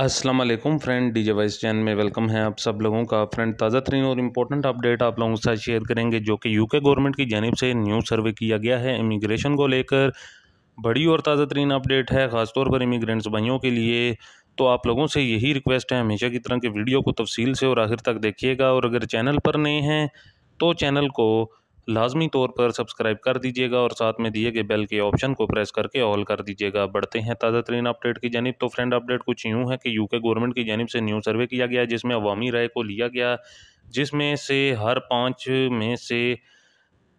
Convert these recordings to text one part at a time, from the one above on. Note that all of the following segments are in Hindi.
असलम फ्रेंड डी जे वाइस चैन में वेलकम है आप सब लोगों का फ्रेंड ताज़ा तरीन और इम्पोर्टेंट अपडेट आप लोगों के साथ शेयर करेंगे जो कि यूके गवर्नमेंट की जानब से न्यू सर्वे किया गया है इमिग्रेशन को लेकर बड़ी और ताज़ा तरीन अपडेट है ख़ासतौर पर इमिग्रेंट्स भाइयों के लिए तो आप लोगों से यही रिक्वेस्ट है हमेशा की तरह के वीडियो को तफसील से और आखिर तक देखिएगा और अगर चैनल पर नए हैं तो चैनल को लाजमी तौर पर सब्सक्राइब कर दीजिएगा और साथ में दिए गए बेल के ऑप्शन को प्रेस करके ऑल कर दीजिएगा बढ़ते हैं ताज़ा तरीन अपडेट की जानब तो फ्रेंड अपडेट कुछ यूँ है कि यूके गवर्नमेंट की जानब से न्यू सर्वे किया गया जिसमें अवामी राय को लिया गया जिसमें से हर पाँच में से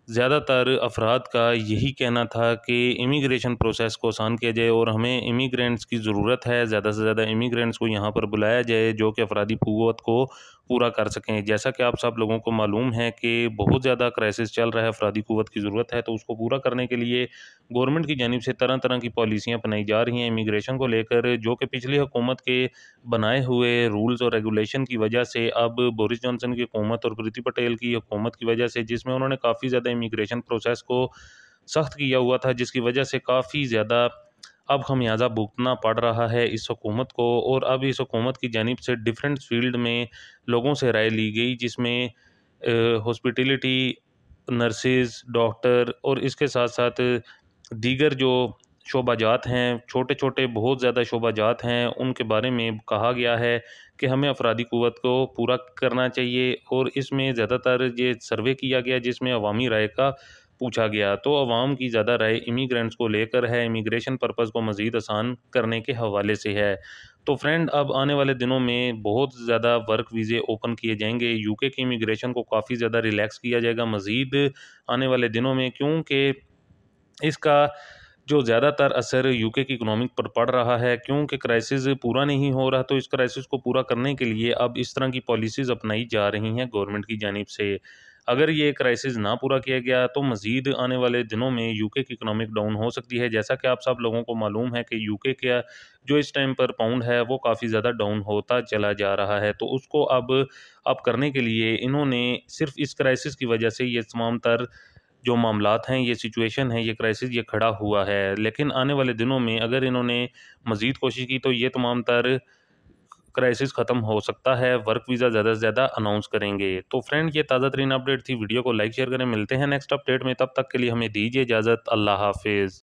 ज़्यादातर अफराद का यही कहना था कि इमिग्रेशन प्रोसेस को आसान किया जाए और हमें इमिग्रेंट्स की ज़रूरत है ज़्यादा से ज़्यादा इमिग्रेंट्स को यहाँ पर बुलाया जाए जो कि अफराधी क़वत को पूरा कर सकें जैसा कि आप सब लोगों को मालूम है कि बहुत ज़्यादा क्राइसिस चल रहा है अफराधी कुत की ज़रूरत है तो उसको पूरा करने के लिए गवर्नमेंट की जानब से तरह तरह की पॉलिसियाँ बनाई जा रही हैं इमिग्रेशन को लेकर जो कि पिछली हुकूमत के बनाए हुए रूल्स और रेगुलेशन की वजह से अब बोरिस जॉनसन की हुकूमत और प्रीति पटेल की हुकूमत की वजह से जिसमें उन्होंने काफ़ी ज़्यादा इमिग्रेशन प्रोसेस को सख्त किया हुआ था जिसकी वजह से काफ़ी ज़्यादा अब खमियाजा भुगतना पड़ रहा है इस हकूमत को और अब इस हकूमत की जानब से डिफरेंट फील्ड में लोगों से राय ली गई जिसमें हॉस्पिटलिटी नर्सेज डॉक्टर और इसके साथ साथ दीगर जो शोबाजात हैं छोटे छोटे बहुत ज़्यादा शोबाजात हैं उनके बारे में कहा गया है कि हमें अफराधी क़वत को पूरा करना चाहिए और इसमें ज़्यादातर ये सर्वे किया गया जिसमें अवामी राय का पूछा गया तो आवाम की ज़्यादा राय इमीग्रेंट्स को लेकर है इमिग्रेशन पर्पज़ को मज़ीद आसान करने के हवाले से है तो फ्रेंड अब आने वाले दिनों में बहुत ज़्यादा वर्क वीज़े ओपन किए जाएंगे यूके के इमिग्रेशन को काफ़ी ज़्यादा रिलैक्स किया जाएगा मज़ीद आने वाले दिनों में क्योंकि इसका जो ज़्यादातर असर यूके की इकोनॉमिक पर पड़ रहा है क्योंकि क्राइसिस पूरा नहीं हो रहा तो इस क्राइसिस को पूरा करने के लिए अब इस तरह की पॉलिसीज़ अपनाई जा रही हैं गवर्नमेंट की जानब से अगर ये क्राइसिस ना पूरा किया गया तो मज़ीद आने वाले दिनों में यूके की इकनॉमिक डाउन हो सकती है जैसा कि आप सब लोगों को मालूम है कि यूके का जो इस टाइम पर पाउंड है वो काफ़ी ज़्यादा डाउन होता चला जा रहा है तो उसको अब अप करने के लिए इन्होंने सिर्फ इस क्राइसिस की वजह से ये तमाम तर जो मामला हैं ये सिचुएशन है ये क्राइसिस ये खड़ा हुआ है लेकिन आने वाले दिनों में अगर इन्होंने मज़ीद कोशिश की तो ये तमाम तर क्राइसिस ख़त्म हो सकता है वर्क वीज़ा ज़्यादा से ज़्यादा अनाउंस करेंगे तो फ्रेंड ये ताज़ा तरीन अपडेट थी वीडियो को लाइक शेयर करें मिलते हैं नेक्स्ट अपडेट में तब तक के लिए हमें दीजिए इजाज़त अल्लाह हाफिज़